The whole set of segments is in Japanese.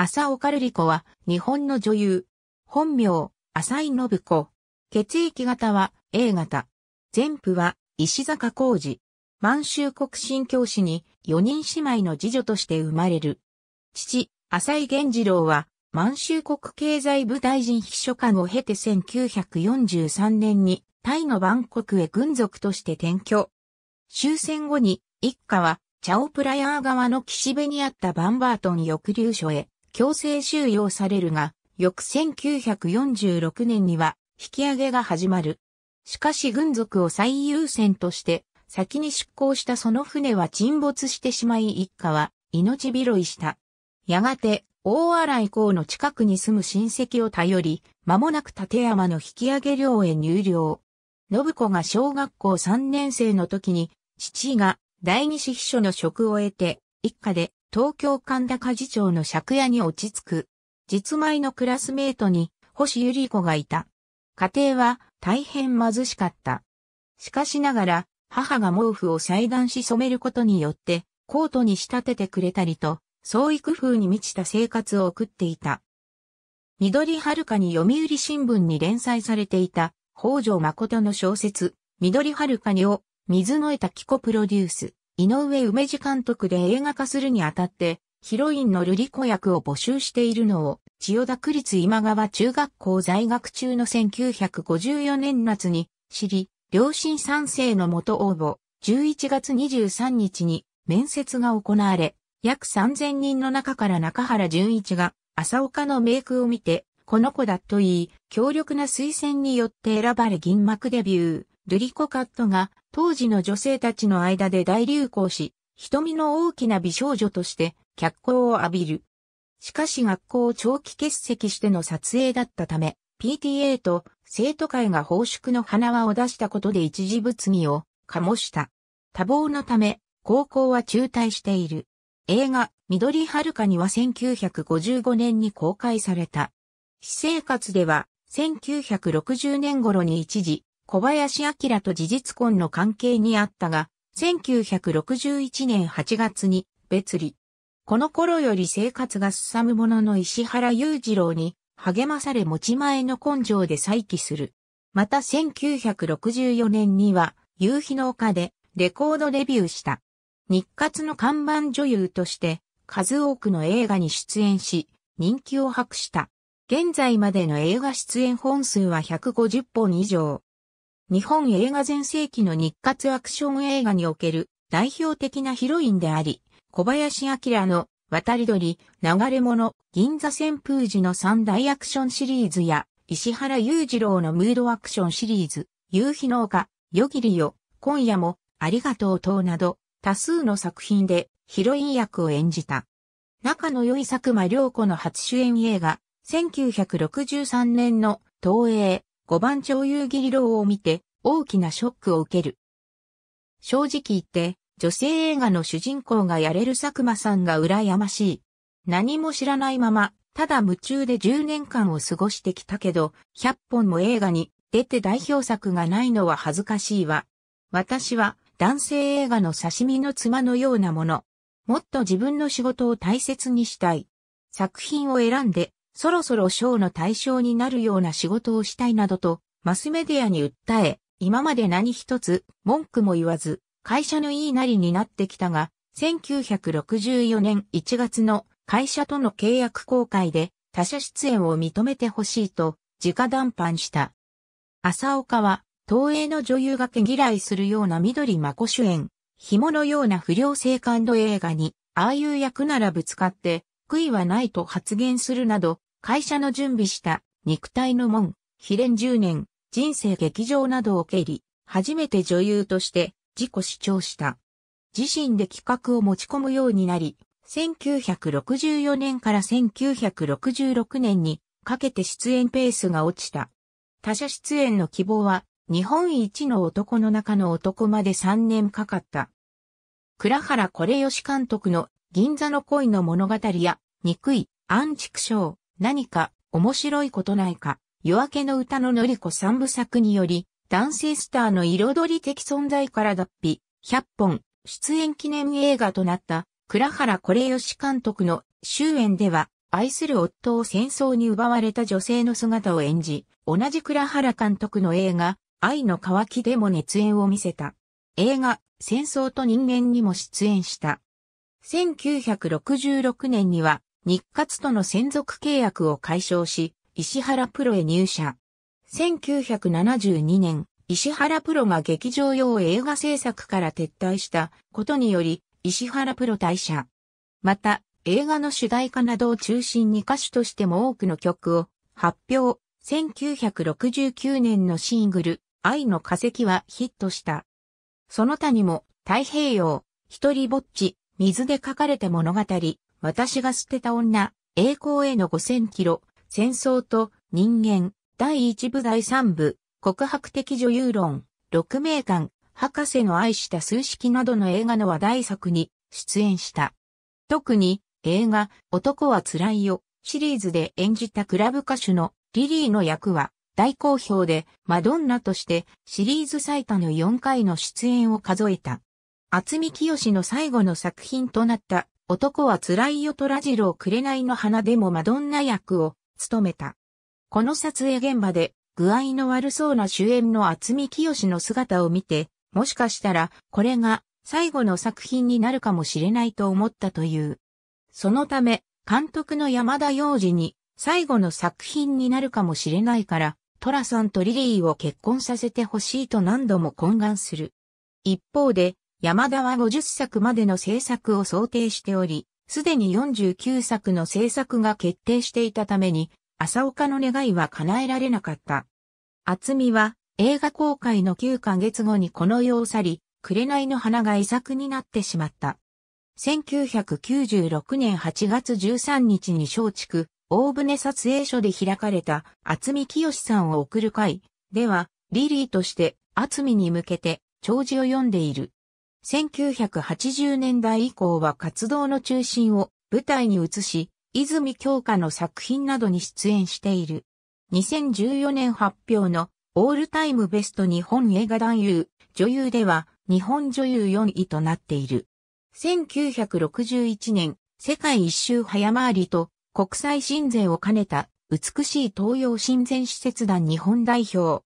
浅尾カルリコは、日本の女優。本名、浅井信子。血液型は A 型。全部は石坂浩二。満州国新教師に4人姉妹の次女として生まれる。父、浅井源次郎は、満州国経済部大臣秘書官を経て1943年に、タイのバンコクへ軍属として転居。終戦後に、一家は、チャオプラヤー川の岸辺にあったバンバートン抑留所へ強制収容されるが、翌1946年には引き上げが始まる。しかし軍属を最優先として、先に出港したその船は沈没してしまい一家は命拾いした。やがて、大洗港の近くに住む親戚を頼り、間もなく立山の引き上げ寮へ入寮。信子が小学校3年生の時に、父が第二子秘書の職を得て、一家で東京神田家事長の借家に落ち着く、実米のクラスメートに星ゆり子がいた。家庭は大変貧しかった。しかしながら、母が毛布を裁断し染めることによって、コートに仕立ててくれたりと、創意工夫に満ちた生活を送っていた。緑はるかに読売新聞に連載されていた、北条誠の小説、緑はるかにを、水の得た紀子プロデュース。井上梅治監督で映画化するにあたって、ヒロインの瑠璃子役を募集しているのを、千代田区立今川中学校在学中の1954年夏に知り、両親賛成の元応募、11月23日に面接が行われ、約3000人の中から中原淳一が、朝岡のメイクを見て、この子だと言い、強力な推薦によって選ばれ銀幕デビュー、瑠璃子カットが当時の女性たちの間で大流行し、瞳の大きな美少女として脚光を浴びる。しかし学校を長期欠席しての撮影だったため、PTA と生徒会が報酬の花輪を出したことで一時物議を醸した。多忙のため、高校は中退している。映画、緑遥かには1955年に公開された。私生活では、1960年頃に一時、小林明と事実婚の関係にあったが、1961年8月に別離。この頃より生活が進む者のの石原裕次郎に励まされ持ち前の根性で再起する。また1964年には夕日の丘でレコードデビューした。日活の看板女優として数多くの映画に出演し人気を博した。現在までの映画出演本数は150本以上。日本映画全盛期の日活アクション映画における代表的なヒロインであり、小林明の渡り鳥、流れ物、銀座旋風寺の三大アクションシリーズや、石原裕次郎のムードアクションシリーズ、夕日の丘、夜霧よ、今夜も、ありがとう等など、多数の作品でヒロイン役を演じた。仲の良い佐久間良子の初主演映画、1963年の東映五番町遊戯楼を見て大きなショックを受ける。正直言って、女性映画の主人公がやれる佐久間さんが羨ましい。何も知らないまま、ただ夢中で10年間を過ごしてきたけど、100本も映画に出て代表作がないのは恥ずかしいわ。私は男性映画の刺身の妻のようなもの。もっと自分の仕事を大切にしたい。作品を選んでそろそろ賞の対象になるような仕事をしたいなどと、マスメディアに訴え、今まで何一つ文句も言わず、会社の言いなりになってきたが、1964年1月の会社との契約公開で他社出演を認めてほしいと直談判した。朝岡は東映の女優が毛嫌いするような緑真子主演、紐のような不良性感度映画に、ああいう役ならぶつかって、悔いはないと発言するなど、会社の準備した肉体の門、秘伝10年、人生劇場などを経り、初めて女優として自己主張した。自身で企画を持ち込むようになり、1964年から1966年にかけて出演ペースが落ちた。他社出演の希望は日本一の男の中の男まで3年かかった。倉原これ吉監督の銀座の恋の物語や憎いアンチクショー、何か面白いことないか、夜明けの歌ののりこ三部作により、男性スターの彩り的存在から脱皮、100本、出演記念映画となった、倉原これよし監督の終演では、愛する夫を戦争に奪われた女性の姿を演じ、同じ倉原監督の映画、愛の渇きでも熱演を見せた。映画、戦争と人間にも出演した。1966年には、日活との専属契約を解消し、石原プロへ入社。1972年、石原プロが劇場用映画制作から撤退したことにより、石原プロ退社。また、映画の主題歌などを中心に歌手としても多くの曲を発表。1969年のシングル、愛の化石はヒットした。その他にも、太平洋、一人ぼっち、水で書かれた物語、私が捨てた女、栄光への5000キロ、戦争と人間、第1部第3部、告白的女優論、6名間、博士の愛した数式などの映画の話題作に出演した。特に映画男は辛いよシリーズで演じたクラブ歌手のリリーの役は大好評でマドンナとしてシリーズ最多の4回の出演を数えた。厚見清の最後の作品となった男は辛いよとラジルをいの花でもマドンナ役を務めた。この撮影現場で具合の悪そうな主演の厚見清の姿を見て、もしかしたらこれが最後の作品になるかもしれないと思ったという。そのため、監督の山田洋次に最後の作品になるかもしれないから、トラさんとリリーを結婚させてほしいと何度も懇願する。一方で、山田は50作までの制作を想定しており、すでに49作の制作が決定していたために、朝岡の願いは叶えられなかった。厚みは映画公開の9ヶ月後にこの世を去り、紅の花が遺作になってしまった。1996年8月13日に松竹、大船撮影所で開かれた厚み清さんを送る会では、リリーとして厚みに向けて長寿を読んでいる。1980年代以降は活動の中心を舞台に移し、泉京香の作品などに出演している。2014年発表のオールタイムベスト日本映画男優、女優では日本女優4位となっている。1961年、世界一周早回りと国際親善を兼ねた美しい東洋親善施設団日本代表。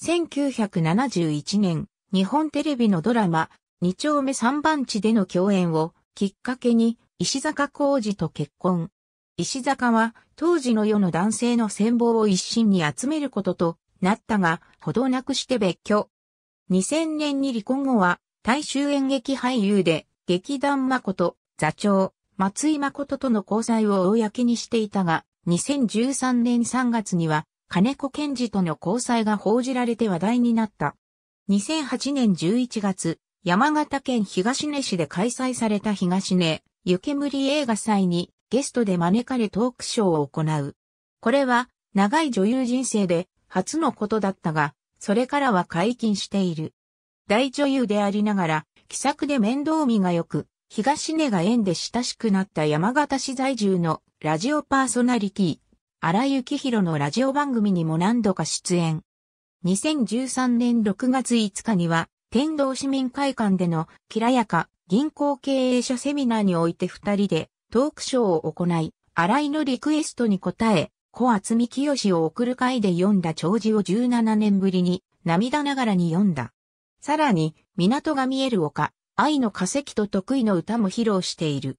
1971年、日本テレビのドラマ、二丁目三番地での共演をきっかけに石坂浩二と結婚。石坂は当時の世の男性の戦望を一心に集めることとなったが、ほどなくして別居。2000年に離婚後は、大衆演劇俳優で、劇団誠、座長、松井誠との交際を公にしていたが、2013年3月には、金子健二との交際が報じられて話題になった。2008年11月、山形県東根市で開催された東根湯煙映画祭にゲストで招かれトークショーを行う。これは長い女優人生で初のことだったが、それからは解禁している。大女優でありながら、気さくで面倒見が良く、東根が縁で親しくなった山形市在住のラジオパーソナリティ、荒井幸宏のラジオ番組にも何度か出演。2013年6月5日には、天童市民会館での、きらやか、銀行経営者セミナーにおいて二人で、トークショーを行い、新井のリクエストに応え、小厚み清を送る会で読んだ長寿を17年ぶりに、涙ながらに読んだ。さらに、港が見える丘、愛の化石と得意の歌も披露している。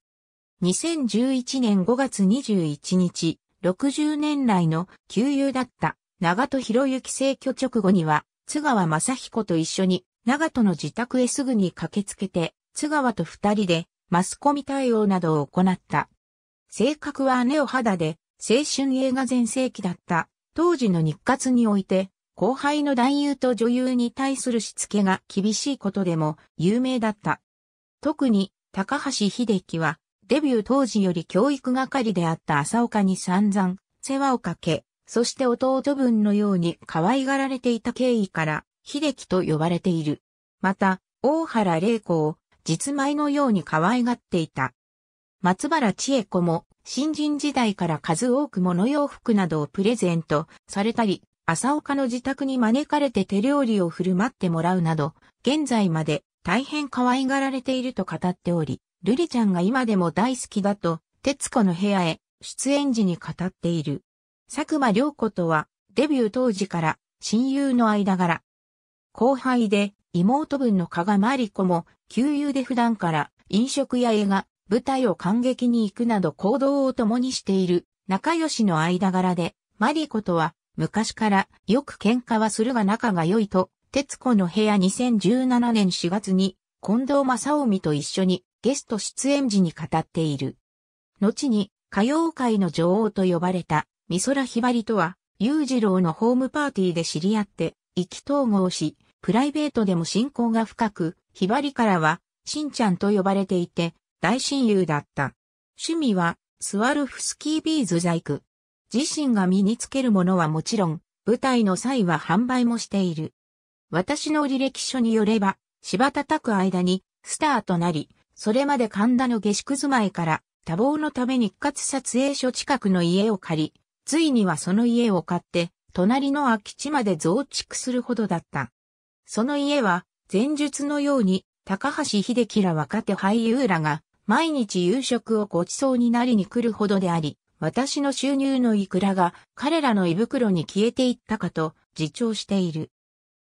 2011年5月21日、60年来の旧友だった長戸博之逝去直後には、津川正彦と一緒に長戸の自宅へすぐに駆けつけて、津川と二人で、マスコミ対応などを行った。性格は姉を肌で、青春映画全盛期だった。当時の日活において、後輩の男優と女優に対するしつけが厳しいことでも有名だった。特に、高橋秀樹は、デビュー当時より教育係であった朝岡に散々、世話をかけ、そして弟分のように可愛がられていた経緯から、秀樹と呼ばれている。また、大原玲子を実前のように可愛がっていた。松原千恵子も新人時代から数多く物洋服などをプレゼントされたり、朝岡の自宅に招かれて手料理を振る舞ってもらうなど、現在まで大変可愛がられていると語っており、瑠璃ちゃんが今でも大好きだと、徹子の部屋へ出演時に語っている。佐久間良子とはデビュー当時から親友の間柄。後輩で妹分の加賀真理子も、旧友で普段から飲食や映画、舞台を観劇に行くなど行動を共にしている仲良しの間柄で、真理子とは昔からよく喧嘩はするが仲が良いと、徹子の部屋2017年4月に近藤正臣と一緒にゲスト出演時に語っている。後に歌謡界の女王と呼ばれた美空ひばりとは、裕次郎のホームパーティーで知り合って、意気投合し、プライベートでも親交が深く、ひばりからは、しんちゃんと呼ばれていて、大親友だった。趣味は、スワルフスキービーズ細工。自身が身につけるものはもちろん、舞台の際は販売もしている。私の履歴書によれば、芝叩く間に、スターとなり、それまで神田の下宿住まいから、多忙のために一括撮影所近くの家を借り、ついにはその家を買って、隣の空き地まで増築するほどだった。その家は、前述のように、高橋秀樹ら若手俳優らが、毎日夕食をご馳走になりに来るほどであり、私の収入のいくらが彼らの胃袋に消えていったかと自重している。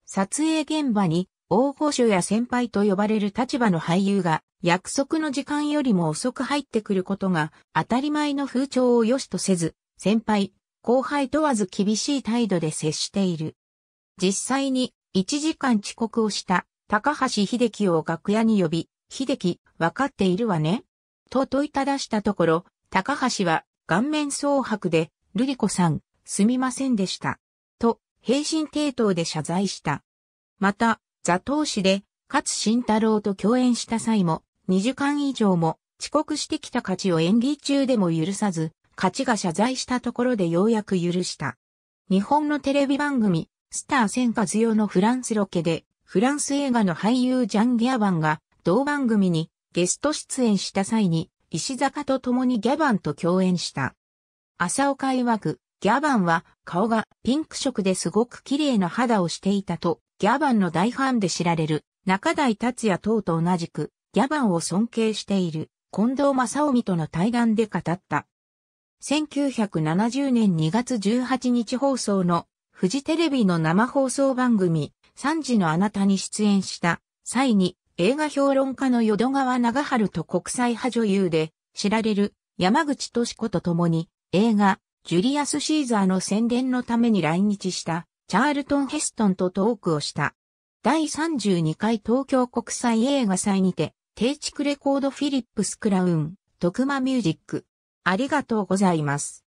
撮影現場に大御所や先輩と呼ばれる立場の俳優が約束の時間よりも遅く入ってくることが当たり前の風潮を良しとせず、先輩、後輩問わず厳しい態度で接している。実際に1時間遅刻をした高橋秀樹を楽屋に呼び、秀樹、わかっているわね。と問いただしたところ、高橋は顔面蒼白で、瑠璃子さん、すみませんでした。と、平身抵当で謝罪した。また、座頭市で、勝慎太郎と共演した際も、2時間以上も遅刻してきた勝ちを演技中でも許さず、勝ちが謝罪したところでようやく許した。日本のテレビ番組、スター千和代のフランスロケで、フランス映画の俳優ジャン・ギャバンが、同番組にゲスト出演した際に、石坂と共にギャバンと共演した。朝岡曰く、ギャバンは顔がピンク色ですごく綺麗な肌をしていたと、ギャバンの大ファンで知られる中台達也等と同じく、ギャバンを尊敬している近藤正臣との対談で語った。1970年2月18日放送のフジテレビの生放送番組、3時のあなたに出演した際に映画評論家の淀川長春と国際派女優で知られる山口敏子と共に映画ジュリアス・シーザーの宣伝のために来日したチャールトン・ヘストンとトークをした。第32回東京国際映画祭にて、定畜レコードフィリップス・クラウン、徳間ミュージック。ありがとうございます。